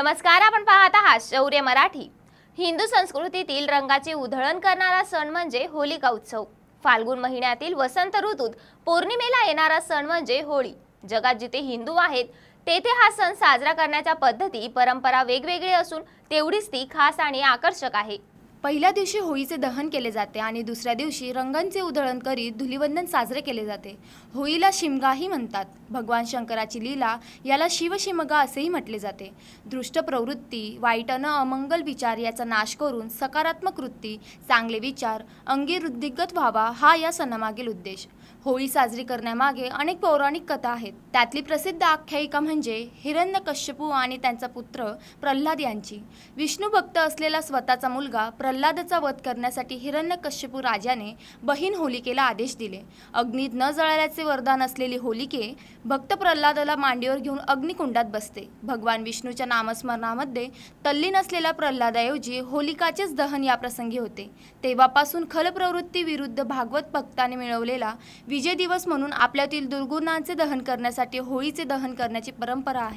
नमस्कार आपण पाहत आहात शौर्य मराठी हिंदू संस्कृतीतील रंगाची उधळण करणारा सण म्हणजे होलिका उत्सव फाल्गुन महिन्यातील वसंत ऋतूत पौर्णिमेला येणारा सण म्हणजे होळी जगात जिथे हिंदू आहेत तेथे हा सण साजरा करण्याच्या पद्धती परंपरा वेगवेगळी असून तेवढीच ती खास आणि आकर्षक आहे पहिल्या दिवशी होळीचे दहन केले जाते आणि दुसऱ्या दिवशी रंगांचे उधळण करीत धुलिवंदन साजरे केले जाते होळीला शिमगाही म्हणतात भगवान शंकराची लीला याला शिवशिमगा असेही म्हटले जाते दृष्ट प्रवृत्ती वाईट न अमंगल विचार याचा नाश करून सकारात्मक वृत्ती चांगले विचार अंगी वृद्धिगत व्हावा हा या सणामागील उद्देश होळी साजरी करण्यामागे अनेक पौराणिक कथा आहेत त्यातली प्रसिद्ध आख्यायिका म्हणजे हिरण्य कश्यपू आणि त्यांचा पुत्र प्रल्हाद यांची विष्णू भक्त असलेला स्वतःचा मुलगा प्र प्रल्हादचा वध करण्यासाठी हिरण्यकश्यपू राजाने बहीण होलिकेला आदेश दिले अग्नीत न जळाल्याचे वरदान असलेली होलिके भक्त प्रल्हादाला मांडीवर घेऊन अग्निकुंडात बसते भगवान विष्णूच्या नामस्मरणामध्ये तल्लीन असलेल्या प्रल्हादाऐवजी होलिकाचेच दहन याप्रसंगी होते तेव्हापासून खलप्रवृत्ती विरुद्ध भागवत भक्ताने मिळवलेला विजय दिवस म्हणून आपल्यातील दुर्गुणांचे दहन करण्यासाठी होळीचे दहन करण्याची परंपरा आहे